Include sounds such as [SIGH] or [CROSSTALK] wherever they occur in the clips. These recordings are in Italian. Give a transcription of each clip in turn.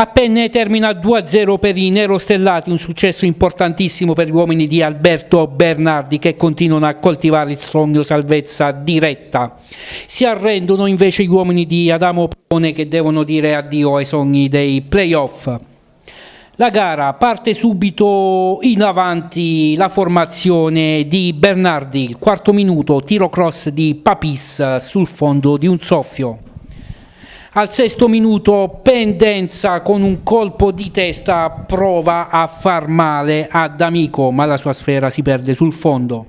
Appena termina 2-0 per i nerostellati, un successo importantissimo per gli uomini di Alberto Bernardi che continuano a coltivare il sogno salvezza diretta. Si arrendono invece gli uomini di Adamo Pone che devono dire addio ai sogni dei playoff. La gara parte subito in avanti la formazione di Bernardi, il quarto minuto, tiro cross di Papis sul fondo di un soffio. Al sesto minuto Pendenza con un colpo di testa prova a far male ad Amico, ma la sua sfera si perde sul fondo.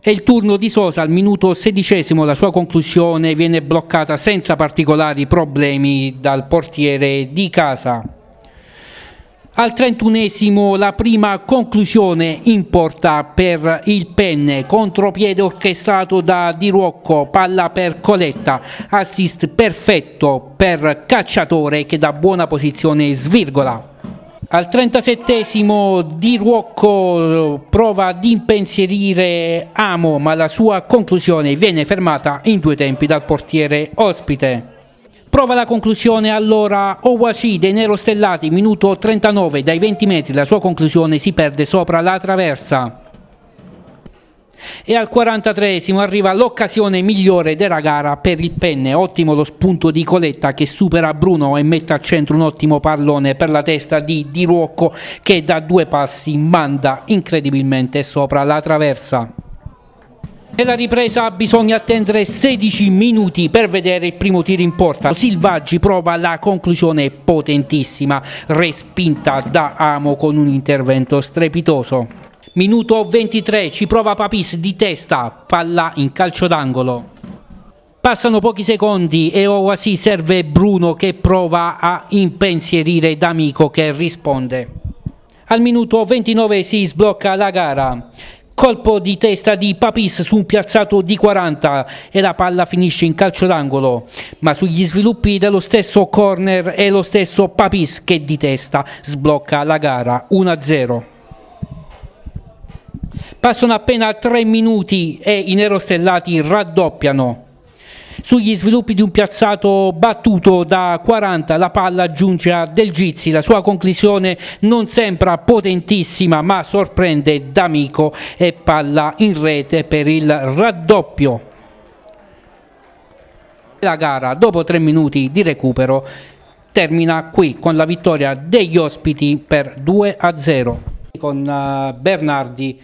È il turno di Sosa al minuto sedicesimo, la sua conclusione viene bloccata senza particolari problemi dal portiere di casa. Al 31 la prima conclusione in porta per il Penne, contropiede orchestrato da Di Ruocco, palla per Coletta, assist perfetto per Cacciatore che da buona posizione svirgola. Al 37 Di Ruocco prova ad impensierire Amo ma la sua conclusione viene fermata in due tempi dal portiere ospite. Prova la conclusione allora Owasi dei Nero Stellati, minuto 39, dai 20 metri la sua conclusione si perde sopra la traversa. E al 43 esimo arriva l'occasione migliore della gara per il penne, ottimo lo spunto di Coletta che supera Bruno e mette al centro un ottimo pallone per la testa di Di Ruocco che da due passi manda incredibilmente sopra la traversa e la ripresa bisogna attendere 16 minuti per vedere il primo tiro in porta. Silvaggi prova la conclusione potentissima, respinta da Amo con un intervento strepitoso. Minuto 23, ci prova Papis di testa, palla in calcio d'angolo. Passano pochi secondi e Oasi serve Bruno che prova a impensierire D'Amico che risponde. Al minuto 29 si sblocca la gara. Colpo di testa di Papis su un piazzato di 40 e la palla finisce in calcio d'angolo, ma sugli sviluppi dello stesso corner è lo stesso Papis che di testa sblocca la gara 1-0. Passano appena tre minuti e i nerostellati raddoppiano. Sugli sviluppi di un piazzato battuto da 40 la palla giunge a Del Gizzi, la sua conclusione non sembra potentissima ma sorprende D'Amico e palla in rete per il raddoppio. La gara dopo tre minuti di recupero termina qui con la vittoria degli ospiti per 2 a 0 con eh, Bernardi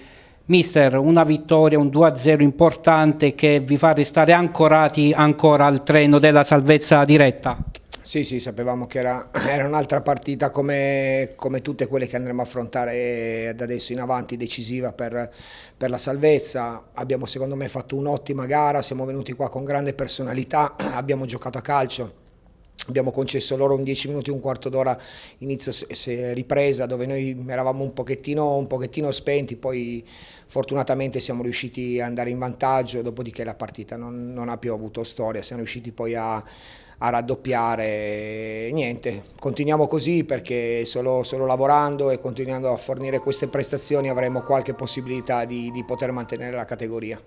Mister, una vittoria, un 2-0 importante che vi fa restare ancorati ancora al treno della salvezza diretta? Sì, sì, sapevamo che era, [CLEARS THROAT] era un'altra partita come, come, tutte quelle che andremo a affrontare da adesso in avanti, decisiva per, per la salvezza. Abbiamo secondo me fatto un'ottima gara, siamo venuti qua con grande personalità, [CLEARS THROAT] abbiamo giocato a calcio Abbiamo concesso loro un 10 minuti, un quarto d'ora inizio ripresa dove noi eravamo un pochettino, un pochettino, spenti, poi fortunatamente siamo riusciti ad andare in vantaggio, dopodiché la partita non, non ha più avuto storia, siamo riusciti poi a a raddoppiare, niente, continuiamo così perché solo, solo, lavorando e continuando a fornire queste prestazioni avremo qualche possibilità di, di poter mantenere la categoria.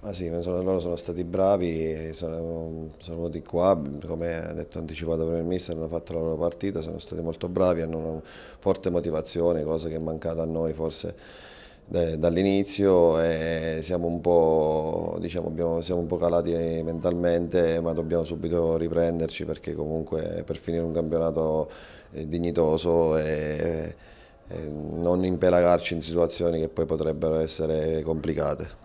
Ma sì, loro sono stati bravi, sono, sono, venuti qua, come ha detto anticipato il mister, hanno fatto la loro partita, sono stati molto bravi, hanno una forte motivazione, cosa che è mancata a noi forse dall'inizio e siamo un, diciamo, abbiamo, siamo un, po', calati mentalmente ma dobbiamo subito riprenderci perché comunque per finire un campionato eh, dignitoso e, e non impelagarci in situazioni che poi potrebbero essere complicate.